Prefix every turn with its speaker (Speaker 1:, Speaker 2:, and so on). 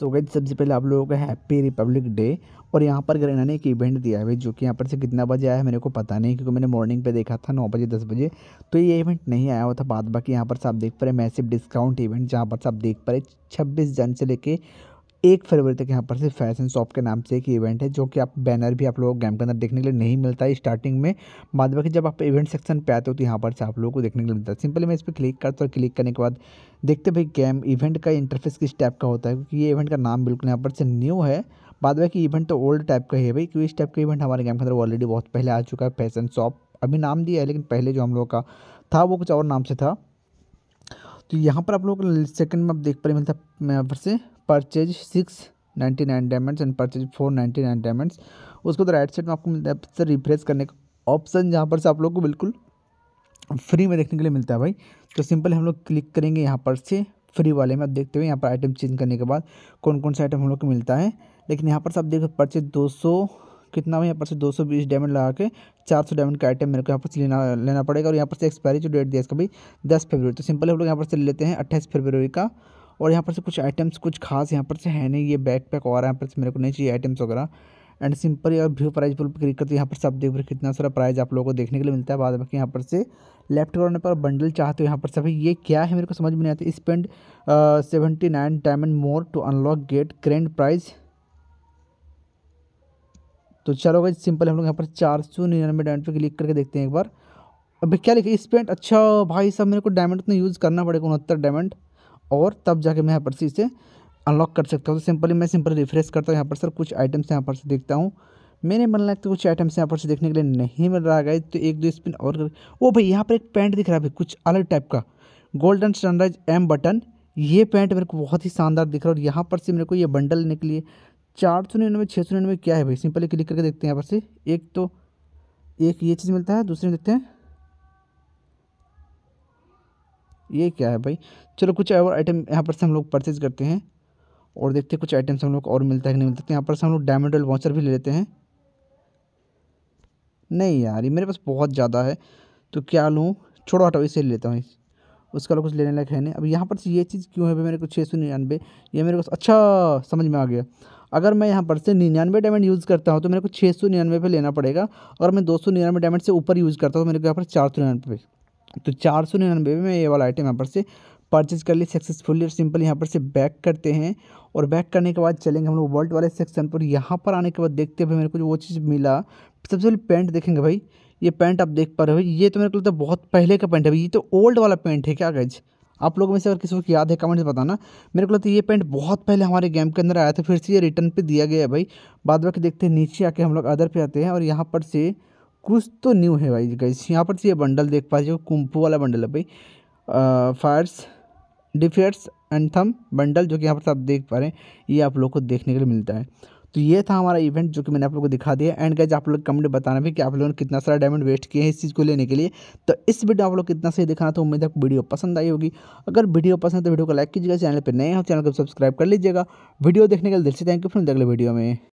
Speaker 1: सो गए सबसे पहले आप लोगों का हैप्पी रिपब्लिक डे और यहाँ पर अगर इन्होंने एक इवेंट दिया है जो कि यहाँ पर से कितना बजे आया है मेरे को पता नहीं क्योंकि मैंने मॉर्निंग पे देखा था नौ बजे दस बजे तो ये इवेंट नहीं आया हुआ था बाद बाकी यहाँ पर से आप देख पा रहे मैसिव डिस्काउंट इवेंट जहाँ पर से आप देख पा रहे छब्बीस जन से लेके एक फरवरी तक यहाँ पर से फैशन शॉप के नाम से एक इवेंट है जो कि आप बैनर भी आप लोगों को गेम के अंदर देखने के लिए नहीं मिलता है स्टार्टिंग में बाद बाकी जब आप इवेंट सेक्शन पे आते हो तो यहाँ पर से आप लोगों को देखने के लिए मिलता है सिंपली मैं इस पर क्लिक करता हूँ क्लिक करने के बाद देखते भाई गेम इवेंट का इंटरफेस किस टाइप का होता है क्योंकि ये इवेंट का नाम बिल्कुल यहाँ पर से न्यू है बाद बाकी इवेंट तो ओल्ड टाइप का है भाई क्योंकि इस टाइप का इवेंट हमारे गेम के अंदर ऑलरेडी बहुत पहले आ चुका है फैशन शॉप अभी नाम दिया है लेकिन पहले जो हम लोग का था वो कुछ और नाम से था तो यहाँ पर आप लोग सेकंड में आप देख पा रहे मिलता है यहाँ पर से purchase six ninety nine diamonds and purchase four ninety nine diamonds उसको तो राइट साइड में आपको मिलता है सर रिफ्रेश करने का ऑप्शन जहाँ पर से आप लोग को बिल्कुल फ्री में देखने के लिए मिलता है भाई तो सिंपल हम लोग क्लिक करेंगे यहाँ पर से फ्री वाले में आप देखते हुए यहाँ पर आइटम चेंज करने के बाद कौन कौन सा आइटम हम लोग को मिलता है लेकिन यहाँ पर से आप देखो परचेज दो सौ कितना हुआ यहाँ पर से दो सौ बीस डायमंड लगा के चार सौ डायमंड का आइटम मेरे को यहाँ पर से लेना लेना पड़ेगा और यहाँ पर से एक्सपायरी जो डेट दिया इसका भाई दस फरवरी तो सिंपल हम लोग यहाँ पर से लेते हैं अट्ठाईस फरवरी का और यहाँ पर से कुछ आइटम्स कुछ खास यहाँ पर से है नहीं ये बैक पैक और यहाँ पर से मेरे को नहीं चाहिए आइटम्स वगैरह एंड सिंपल या व्यू प्राइज पर क्लिक करते यहाँ पर सब देख रहे कितना सारा प्राइज आप लोगों को देखने के लिए मिलता है बाद में यहाँ पर से लेफ्ट करने पर बंडल चाहते हो यहाँ पर सभी ये क्या है मेरे को समझ में नहीं आता spend seventy nine diamond more to unlock get grand prize तो चलो भाई सिंपल हम लोग यहाँ पर चार सौ निन्यानवे डायमंड पर क्लिक करके देखते हैं एक बार अभी क्या लिखे स्पेंड अच्छा भाई साहब मेरे को डायमंड उतना यूज़ करना पड़ेगा उनहत्तर डायमंड और तब जाके मैं यहाँ पर से इसे अनलॉक कर सकता हूँ तो सिंपली मैं सिंपली रिफ्रेश करता हूँ यहाँ पर सर कुछ आइटम्स यहाँ पर से देखता हूँ मेरे मन लगता तो है कुछ आइटम्स यहाँ पर से देखने के लिए नहीं मिल रहा है तो एक दो स्पिन और कर ओ भाई यहाँ पर एक पैंट दिख रहा है भाई कुछ अलग टाइप का गोल्डन सनराइज एम बटन ये पैंट मेरे को बहुत ही शानदार दिख रहा है और यहाँ पर से मेरे को ये बंडल लेने के लिए चार सौ निन्यानवे छः सौ निन्यानवे क्या है भाई सिंपली क्लिक करके देखते हैं यहाँ पर से एक तो एक ये चीज़ मिलता है दूसरे में देखते हैं ये क्या है भाई चलो कुछ और आइटम यहाँ पर से हम लोग परचेज करते हैं और देखते हैं कुछ आइटम्स हम लोग और मिलता है कि नहीं मिलता तो यहाँ पर से हम लोग डायमंड ऑयल वाउचर भी ले लेते हैं नहीं यार ये मेरे पास बहुत ज़्यादा है तो क्या लूँ छोड़ो हटाओ इसे लेता हूँ उसका कुछ लेने लायक है नहीं अब यहाँ पर से ये चीज़ क्यों है भाई मेरे को छः सौ निन्यानवे ये मेरे को अच्छा समझ में आ गया अगर मैं यहाँ पर से निन्यानवे डायमंड यूज़ करता हूँ तो मेरे को छः सौ निन्यानवे पे लेना पड़ेगा अगर मैं दो सौ निन्यानवे डायमंड से ऊपर यूज़ करता हूँ तो मेरे को यहाँ पर चार सौ निन्यानवे पे तो चार सौ निन्यानवे में ये वाला आइटम यहाँ पर से परचेज कर लिए सक्सेसफुली और सिंपल यहाँ पर से बैक करते हैं और बैक करने के बाद चलेंगे हम लोग वर्ल्ड वाले सेक्शन पर यहाँ पर आने के बाद देखते भाई मेरे को वो चीज़ मिला सबसे पहले पैंट देखेंगे भाई ये पैंट आप देख पा रहे हो ये तो मेरे को लगता है बहुत पहले का पैंट है भाई ये तो ओल्ड वाला पेंट है क्या गज आप लोगों में से अगर किसी को याद है कमेंट्स बताना मेरे को लगता है ये पैंट बहुत पहले हमारे गेम के अंदर आया था फिर से ये रिटर्न पे दिया गया है भाई बाद में देखते हैं नीचे आके हम लोग अदर पे आते हैं और यहाँ पर से कुछ तो न्यू है भाई गाइस यहाँ पर ये बंडल देख पा रहे हो कुंपू वाला बंडल है भाई फायर्स डिफेयर्स एंड थम बंडल जो कि यहाँ पर आप देख पा रहे हैं ये आप लोग को देखने के लिए मिलता है तो ये था हमारा इवेंट जो कि मैंने आप लोगों को दिखा दिया एंड गाइज आप लोग कमेंट बताना भी कि आप लोगों ने कितना सारा डायमंड वेस्ट किए हैं इस चीज़ को लेने के लिए तो इस वीडियो आप लोग कितना सही दिखाना तो उम्मीद है आपको वीडियो पसंद आई होगी अगर वीडियो पसंद है तो वीडियो को लाइक कीजिएगा चैनल पर नए हो तो चैनल को सब्सक्राइब कर लीजिएगा वीडियो देखने के लिए दिल से थैंक यू फिर अगले वीडियो में